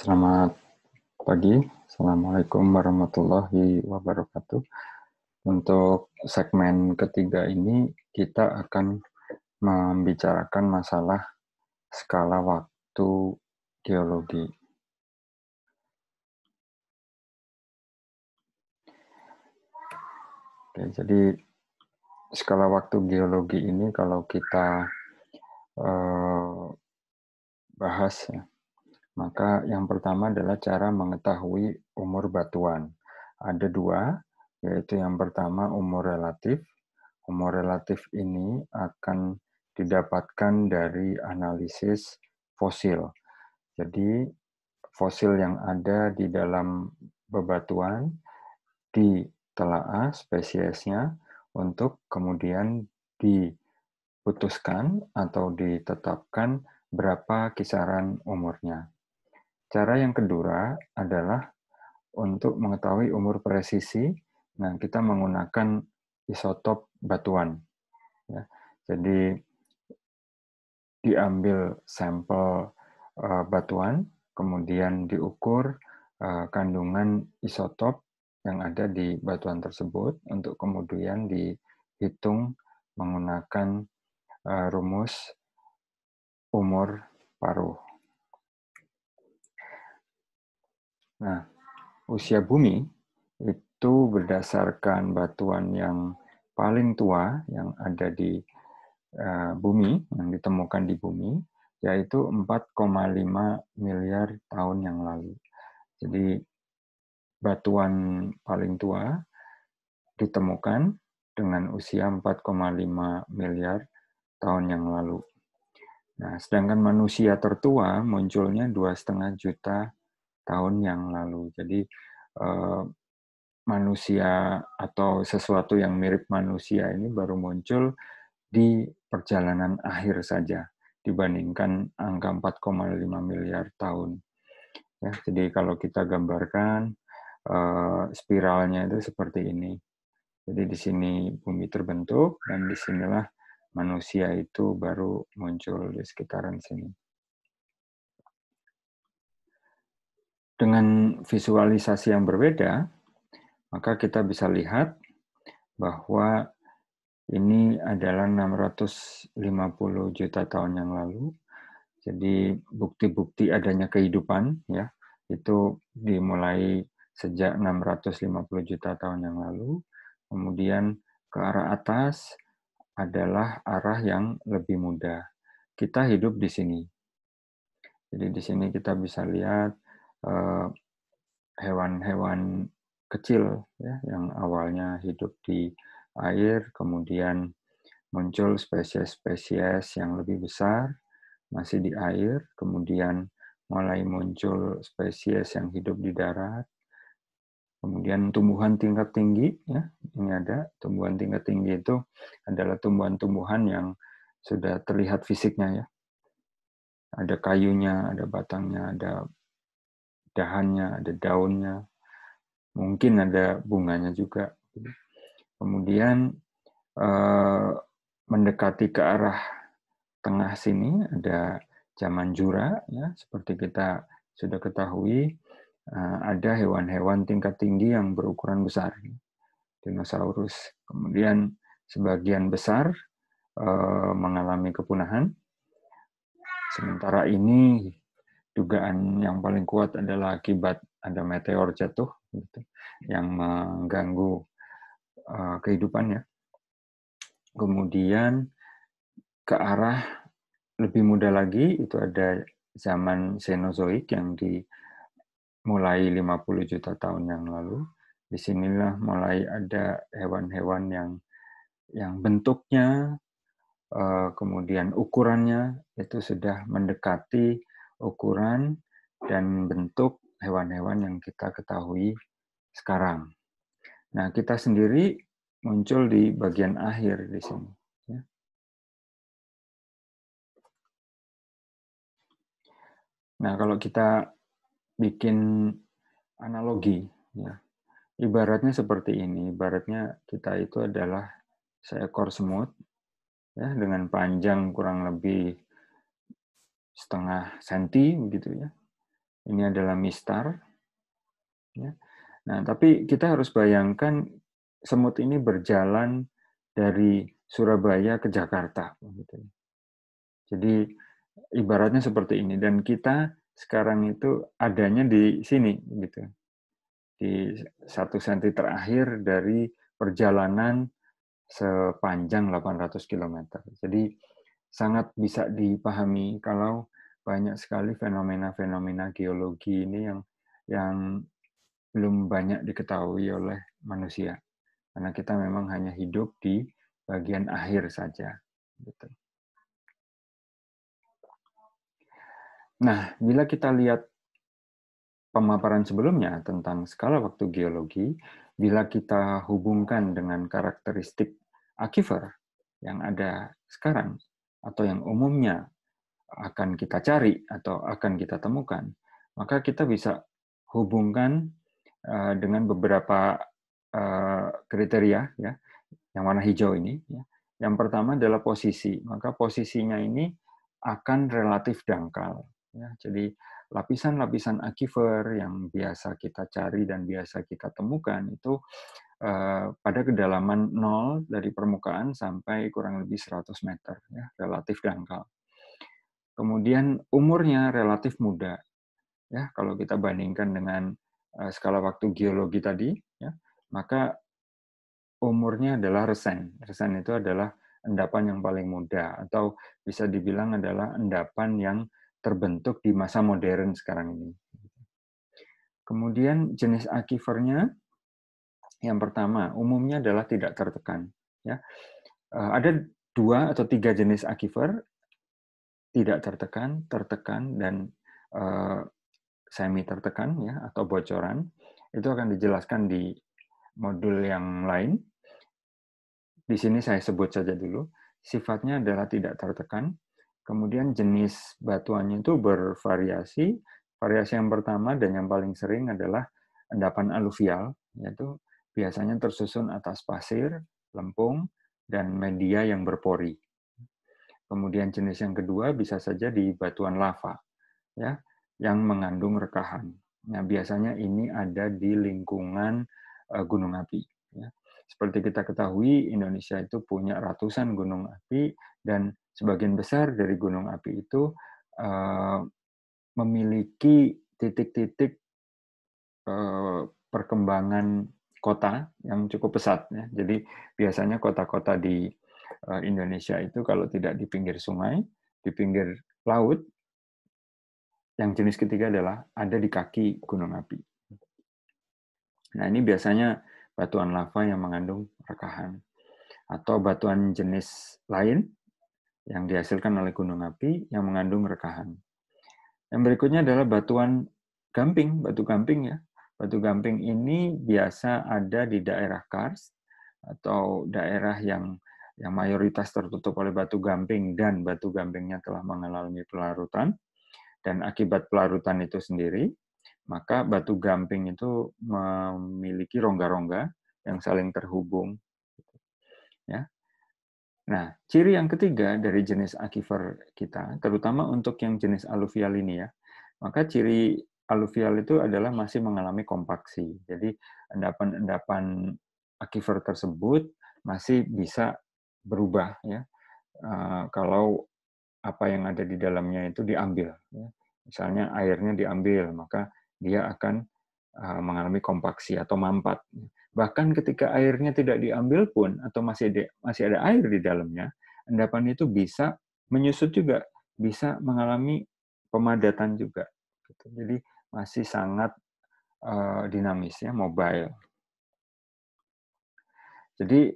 Selamat pagi. Assalamualaikum warahmatullahi wabarakatuh. Untuk segmen ketiga ini, kita akan membicarakan masalah skala waktu geologi. Oke, jadi skala waktu geologi ini kalau kita eh, bahas ya, maka yang pertama adalah cara mengetahui umur batuan. Ada dua, yaitu yang pertama umur relatif. Umur relatif ini akan didapatkan dari analisis fosil. Jadi fosil yang ada di dalam bebatuan ditelaah spesiesnya untuk kemudian diputuskan atau ditetapkan berapa kisaran umurnya. Cara yang kedua adalah untuk mengetahui umur presisi, nah kita menggunakan isotop batuan. Ya. jadi diambil sampel eh, batuan, kemudian diukur eh, kandungan isotop yang ada di batuan tersebut untuk kemudian dihitung menggunakan eh, rumus umur paruh. Nah, usia bumi itu berdasarkan batuan yang paling tua yang ada di eh, bumi, yang ditemukan di bumi, yaitu 4,5 miliar tahun yang lalu. Jadi batuan paling tua ditemukan dengan usia 4,5 miliar tahun yang lalu. Nah, sedangkan manusia tertua munculnya dua setengah juta tahun yang lalu. Jadi eh, manusia atau sesuatu yang mirip manusia ini baru muncul di perjalanan akhir saja dibandingkan angka 4,5 miliar tahun. Ya, jadi kalau kita gambarkan eh, spiralnya itu seperti ini. Jadi di sini bumi terbentuk dan disinilah manusia itu baru muncul di sekitaran sini. Dengan visualisasi yang berbeda, maka kita bisa lihat bahwa ini adalah 650 juta tahun yang lalu. Jadi bukti-bukti adanya kehidupan ya itu dimulai sejak 650 juta tahun yang lalu. Kemudian ke arah atas adalah arah yang lebih mudah. Kita hidup di sini. Jadi di sini kita bisa lihat Eh, hewan-hewan kecil ya, yang awalnya hidup di air, kemudian muncul spesies-spesies yang lebih besar, masih di air, kemudian mulai muncul spesies yang hidup di darat, kemudian tumbuhan tingkat tinggi, ya, ini ada tumbuhan tingkat tinggi itu adalah tumbuhan-tumbuhan yang sudah terlihat fisiknya ya, ada kayunya, ada batangnya, ada dahannya, ada daunnya, mungkin ada bunganya juga. Kemudian eh, mendekati ke arah tengah sini ada zaman jura, ya, seperti kita sudah ketahui eh, ada hewan-hewan tingkat tinggi yang berukuran besar, dinosaurus. Kemudian sebagian besar eh, mengalami kepunahan, sementara ini dugaan yang paling kuat adalah akibat ada meteor jatuh gitu, yang mengganggu uh, kehidupannya. Kemudian ke arah lebih muda lagi itu ada zaman Cenozoik yang dimulai 50 juta tahun yang lalu. Di sinilah mulai ada hewan-hewan yang yang bentuknya eh, kemudian ukurannya itu sudah mendekati ukuran, dan bentuk hewan-hewan yang kita ketahui sekarang. Nah, kita sendiri muncul di bagian akhir di sini. Ya. Nah, kalau kita bikin analogi, ya, ibaratnya seperti ini. Ibaratnya kita itu adalah seekor semut, ya, dengan panjang kurang lebih setengah senti begitu ya. Ini adalah mistar. Ya. Nah, tapi kita harus bayangkan semut ini berjalan dari Surabaya ke Jakarta. Gitu. Jadi ibaratnya seperti ini. Dan kita sekarang itu adanya di sini, gitu. Di satu senti terakhir dari perjalanan sepanjang 800 km. Jadi sangat bisa dipahami kalau banyak sekali fenomena-fenomena geologi ini yang yang belum banyak diketahui oleh manusia karena kita memang hanya hidup di bagian akhir saja gitu. Nah, bila kita lihat pemaparan sebelumnya tentang skala waktu geologi, bila kita hubungkan dengan karakteristik akifer yang ada sekarang, atau yang umumnya akan kita cari atau akan kita temukan, maka kita bisa hubungkan eh, dengan beberapa eh, kriteria ya yang warna hijau ini ya. yang pertama adalah posisi maka posisinya ini akan relatif dangkal ya. jadi lapisan-lapisan akifer yang biasa kita cari dan biasa kita temukan itu Eh, pada kedalaman nol dari permukaan sampai kurang lebih 100 meter, ya, relatif dangkal. Kemudian umurnya relatif muda, ya kalau kita bandingkan dengan eh, skala waktu geologi tadi, ya, maka umurnya adalah resen. Resen itu adalah endapan yang paling muda atau bisa dibilang adalah endapan yang terbentuk di masa modern sekarang ini. Kemudian jenis akifernya yang pertama, umumnya adalah tidak tertekan. Ya, eh, ada dua atau tiga jenis akifer, tidak tertekan, tertekan, dan uh, eh, semi tertekan ya atau bocoran. Itu akan dijelaskan di modul yang lain. Di sini saya sebut saja dulu. Sifatnya adalah tidak tertekan. Kemudian jenis batuannya itu bervariasi. Variasi yang pertama dan yang paling sering adalah endapan aluvial, yaitu biasanya tersusun atas pasir, lempung, dan media yang berpori. Kemudian jenis yang kedua bisa saja di batuan lava, ya, yang mengandung rekahan. Nah, biasanya ini ada di lingkungan eh, gunung api. Ya. Seperti kita ketahui, Indonesia itu punya ratusan gunung api dan sebagian besar dari gunung api itu eh, memiliki titik-titik eh, perkembangan kota yang cukup pesat. Ya. Jadi biasanya kota-kota di eh, Indonesia itu kalau tidak di pinggir sungai, di pinggir laut, yang jenis ketiga adalah ada di kaki gunung api. Nah ini biasanya batuan lava yang mengandung rekahan atau batuan jenis lain yang dihasilkan oleh gunung api yang mengandung rekahan. Yang berikutnya adalah batuan gamping, batu gamping ya, Batu gamping ini biasa ada di daerah kars atau daerah yang yang mayoritas tertutup oleh batu gamping dan batu gampingnya telah mengalami pelarutan dan akibat pelarutan itu sendiri maka batu gamping itu memiliki rongga-rongga yang saling terhubung ya nah ciri yang ketiga dari jenis akifer kita terutama untuk yang jenis aluvial ini ya maka ciri aluvial itu adalah masih mengalami kompaksi. Jadi endapan-endapan akifer tersebut masih bisa berubah ya eh, kalau apa yang ada di dalamnya itu diambil. Ya. Misalnya airnya diambil, maka dia akan eh, mengalami kompaksi atau mampat. Bahkan ketika airnya tidak diambil pun atau masih ada, masih ada air di dalamnya, endapan itu bisa menyusut juga, bisa mengalami pemadatan juga. Gitu. Jadi masih sangat uh, dinamis ya, mobile. Jadi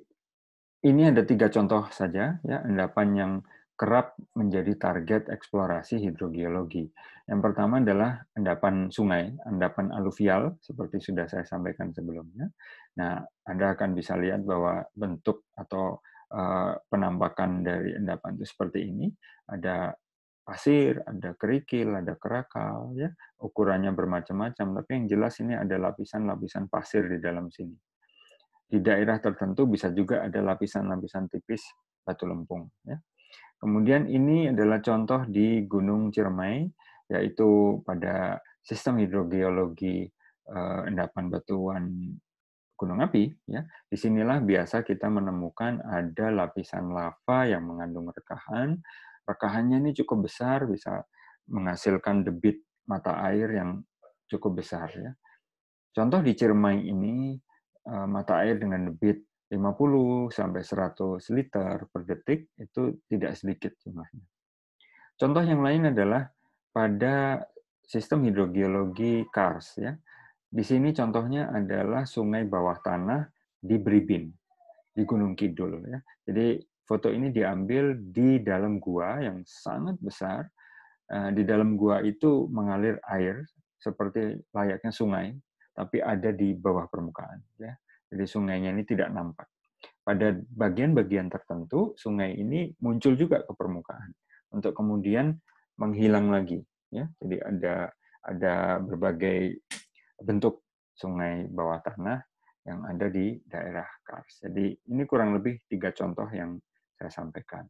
ini ada tiga contoh saja ya endapan yang kerap menjadi target eksplorasi hidrogeologi. Yang pertama adalah endapan sungai, endapan aluvial, seperti sudah saya sampaikan sebelumnya. Nah, Anda akan bisa lihat bahwa bentuk atau eh, penampakan dari endapan itu seperti ini. Ada pasir, ada kerikil, ada kerakal, ya ukurannya bermacam-macam. Tapi yang jelas ini ada lapisan-lapisan pasir di dalam sini. Di daerah tertentu bisa juga ada lapisan-lapisan tipis batu lempung. Ya. Kemudian ini adalah contoh di Gunung Ciremai, yaitu pada sistem hidrogeologi eh, endapan batuan gunung api. Ya. sinilah biasa kita menemukan ada lapisan lava yang mengandung rekahan, Rekahannya ini cukup besar, bisa menghasilkan debit mata air yang cukup besar. Ya. Contoh di Ciremai ini, eh, mata air dengan debit 50 sampai 100 liter per detik itu tidak sedikit jumlahnya. Contoh yang lain adalah pada sistem hidrogeologi Kars ya. Di sini contohnya adalah sungai bawah tanah di Bribin di Gunung Kidul ya. Jadi Foto ini diambil di dalam gua yang sangat besar. Eh, di dalam gua itu mengalir air seperti layaknya sungai, tapi ada di bawah permukaan. Ya. Jadi sungainya ini tidak nampak. Pada bagian-bagian tertentu, sungai ini muncul juga ke permukaan untuk kemudian menghilang lagi. Ya. Jadi ada ada berbagai bentuk sungai bawah tanah yang ada di daerah Kars. Jadi ini kurang lebih tiga contoh yang saya sampaikan.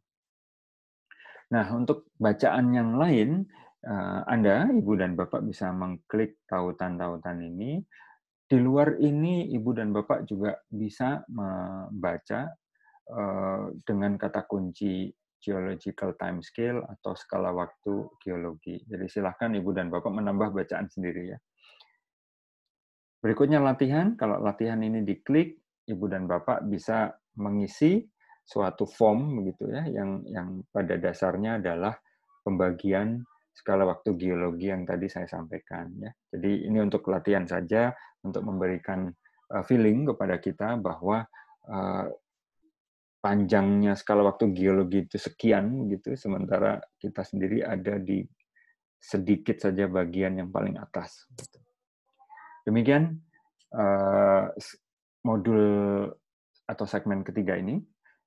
Nah, untuk bacaan yang lain, eh, Anda, Ibu dan Bapak bisa mengklik tautan-tautan ini. Di luar ini, Ibu dan Bapak juga bisa membaca eh, dengan kata kunci geological time scale atau skala waktu geologi. Jadi silahkan Ibu dan Bapak menambah bacaan sendiri ya. Berikutnya latihan, kalau latihan ini diklik, Ibu dan Bapak bisa mengisi suatu form begitu ya yang yang pada dasarnya adalah pembagian skala waktu geologi yang tadi saya sampaikan ya. Jadi ini untuk latihan saja untuk memberikan eh, feeling kepada kita bahwa eh, panjangnya skala waktu geologi itu sekian gitu sementara kita sendiri ada di sedikit saja bagian yang paling atas. Gitu. Demikian eh, modul atau segmen ketiga ini.